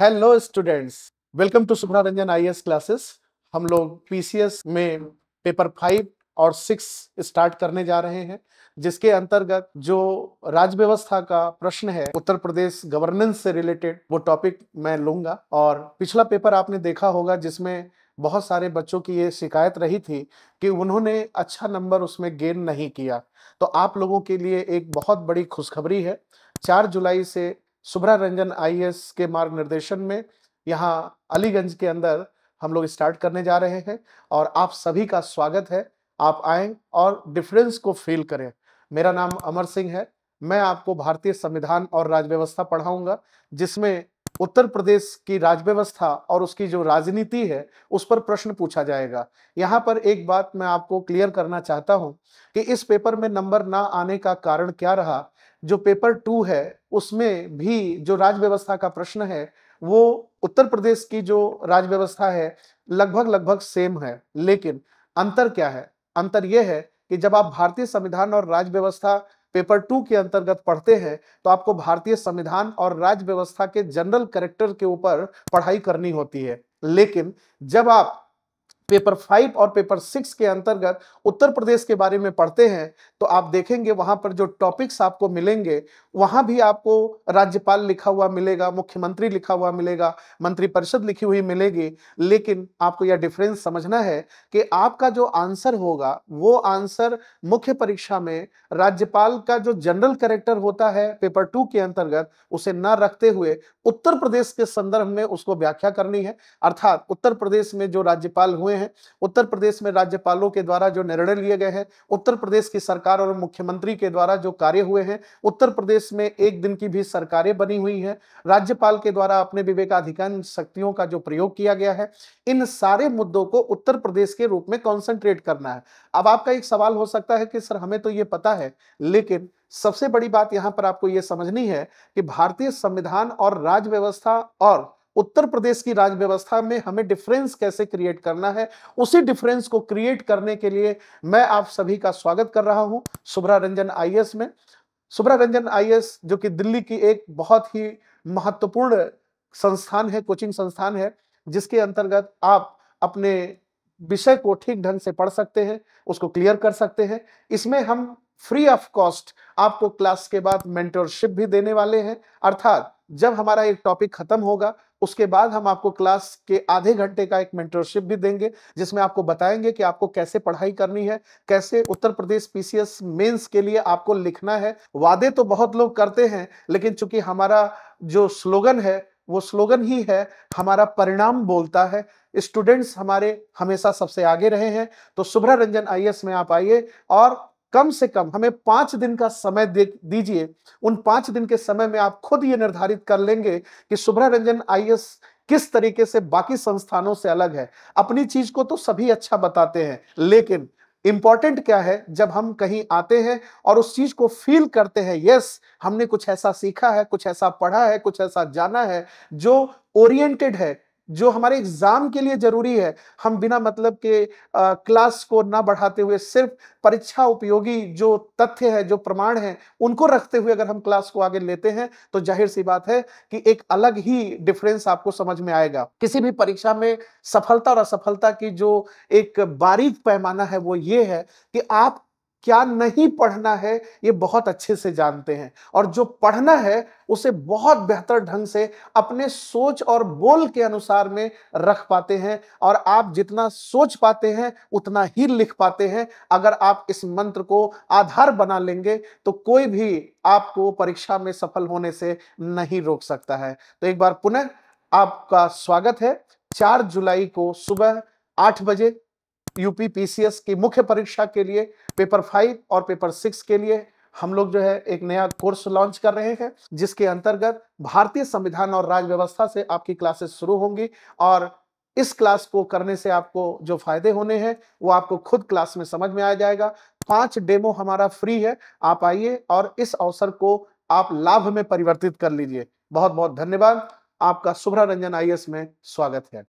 hello students welcome to Subha Ranjan I classes हम लोग P में पेपर फाइव और सिक्स स्टार्ट करने जा रहे हैं जिसके अंतर्गत जो राज्य व्यवस्था का प्रश्न है उत्तर प्रदेश गवर्नेंस से रिलेटेड वो टॉपिक मैं लूंगा और पिछला पेपर आपने देखा होगा जिसमें बहुत सारे बच्चों की ये शिकायत रही थी कि उन्होंने अच्छा नंबर उसमें गेन नहीं किया तो आप लोगों के लिए एक बहुत बड़ी खुशखबरी है चार जुलाई से सुभ्रा रंजन आई के मार्ग निर्देशन में यहाँ अलीगंज के अंदर हम लोग स्टार्ट करने जा रहे हैं और आप सभी का स्वागत है आप आए और डिफरेंस को फील करें मेरा नाम अमर सिंह है मैं आपको भारतीय संविधान और राजव्यवस्था व्यवस्था पढ़ाऊंगा जिसमें उत्तर प्रदेश की राजव्यवस्था व्यवस्था और उसकी जो राजनीति है उस पर प्रश्न पूछा जाएगा यहाँ पर एक बात मैं आपको क्लियर करना चाहता हूँ कि इस पेपर में नंबर ना आने का कारण क्या रहा जो पेपर टू है उसमें भी जो राज्य व्यवस्था का प्रश्न है वो उत्तर प्रदेश की जो राज्य व्यवस्था है लगभग लगभग सेम है लेकिन अंतर क्या है अंतर यह है कि जब आप भारतीय संविधान और राज्य व्यवस्था पेपर टू के अंतर्गत पढ़ते हैं तो आपको भारतीय संविधान और राज्य व्यवस्था के जनरल करेक्टर के ऊपर पढ़ाई करनी होती है लेकिन जब आप पेपर फाइव और पेपर सिक्स के अंतर्गत उत्तर प्रदेश के बारे में पढ़ते हैं तो आप देखेंगे वहां पर जो टॉपिक्स आपको मिलेंगे वहां भी आपको राज्यपाल लिखा हुआ मिलेगा मुख्यमंत्री लिखा हुआ मिलेगा मंत्रिपरिषद लिखी हुई मिलेगी लेकिन आपको यह डिफरेंस समझना है कि आपका जो आंसर होगा वो आंसर मुख्य परीक्षा में राज्यपाल का जो जनरल करेक्टर होता है पेपर टू के अंतर्गत उसे न रखते हुए उत्तर प्रदेश के संदर्भ में उसको व्याख्या करनी है अर्थात उत्तर प्रदेश में जो राज्यपाल हुए हैं उत्तर प्रदेश में राज्यपालों के द्वारा जो निर्णय लिए गए हैं उत्तर प्रदेश की सरकार और मुख्यमंत्री के द्वारा जो कार्य हुए हैं उत्तर प्रदेश में एक दिन की भी सरकारें बनी हुई हैं राज्यपाल के द्वारा अपने विवेकाधिकार शक्तियों का जो प्रयोग किया गया है इन सारे मुद्दों को उत्तर प्रदेश के रूप में कॉन्सेंट्रेट करना है अब आपका एक सवाल हो सकता है कि सर हमें तो ये पता है लेकिन सबसे बड़ी बात यहां पर आपको यह समझनी है कि भारतीय संविधान और राज्य व्यवस्था और उत्तर प्रदेश की राज्य व्यवस्था में हमें डिफरेंस कैसे क्रिएट करना है उसी डिफरेंस को क्रिएट करने के लिए मैं आप सभी का स्वागत कर रहा हूं सुभ्रा रंजन आई में सुभ्रा रंजन आई जो कि दिल्ली की एक बहुत ही महत्वपूर्ण संस्थान है कोचिंग संस्थान है जिसके अंतर्गत आप अपने विषय को ठीक ढंग से पढ़ सकते हैं उसको क्लियर कर सकते हैं इसमें हम फ्री ऑफ कॉस्ट आपको क्लास के बाद मेंटरशिप भी देने वाले हैं अर्थात जब हमारा एक टॉपिक खत्म होगा उसके बाद हम आपको क्लास के आधे घंटे का एक मेंटरशिप भी देंगे जिसमें आपको बताएंगे कि आपको कैसे पढ़ाई करनी है कैसे उत्तर प्रदेश पीसीएस मेंस के लिए आपको लिखना है वादे तो बहुत लोग करते हैं लेकिन चूंकि हमारा जो स्लोगन है वो स्लोगन ही है हमारा परिणाम बोलता है स्टूडेंट्स हमारे हमेशा सबसे आगे रहे हैं तो सुभ्रा रंजन आई में आप आइए और कम से कम हमें पांच दिन का समय दीजिए उन पांच दिन के समय में आप खुद ये निर्धारित कर लेंगे कि सुभ्रा रंजन आई किस तरीके से बाकी संस्थानों से अलग है अपनी चीज को तो सभी अच्छा बताते हैं लेकिन इंपॉर्टेंट क्या है जब हम कहीं आते हैं और उस चीज को फील करते हैं यस हमने कुछ ऐसा सीखा है कुछ ऐसा पढ़ा है कुछ ऐसा जाना है जो ओरिएंटेड है जो हमारे एग्जाम के लिए जरूरी है हम बिना मतलब के आ, क्लास को ना बढ़ाते हुए सिर्फ परीक्षा उपयोगी जो तथ्य है जो प्रमाण है उनको रखते हुए अगर हम क्लास को आगे लेते हैं तो जाहिर सी बात है कि एक अलग ही डिफरेंस आपको समझ में आएगा किसी भी परीक्षा में सफलता और असफलता की जो एक बारीक पैमाना है वो ये है कि आप क्या नहीं पढ़ना है ये बहुत अच्छे से जानते हैं और जो पढ़ना है उसे बहुत बेहतर ढंग से अपने सोच और बोल के अनुसार में रख पाते हैं और आप जितना सोच पाते हैं उतना ही लिख पाते हैं अगर आप इस मंत्र को आधार बना लेंगे तो कोई भी आपको परीक्षा में सफल होने से नहीं रोक सकता है तो एक बार पुनः आपका स्वागत है चार जुलाई को सुबह आठ बजे यूपी पीसीएस की मुख्य परीक्षा के लिए पेपर फाइव और पेपर सिक्स के लिए हम लोग जो है एक नया कोर्स लॉन्च कर रहे हैं जिसके अंतर्गत भारतीय संविधान और राज व्यवस्था से आपकी क्लासेस शुरू होंगी और इस क्लास को करने से आपको जो फायदे होने हैं वो आपको खुद क्लास में समझ में आ जाएगा पांच डेमो हमारा फ्री है आप आइए और इस अवसर को आप लाभ में परिवर्तित कर लीजिए बहुत बहुत धन्यवाद आपका शुभ्रा रंजन आई में स्वागत है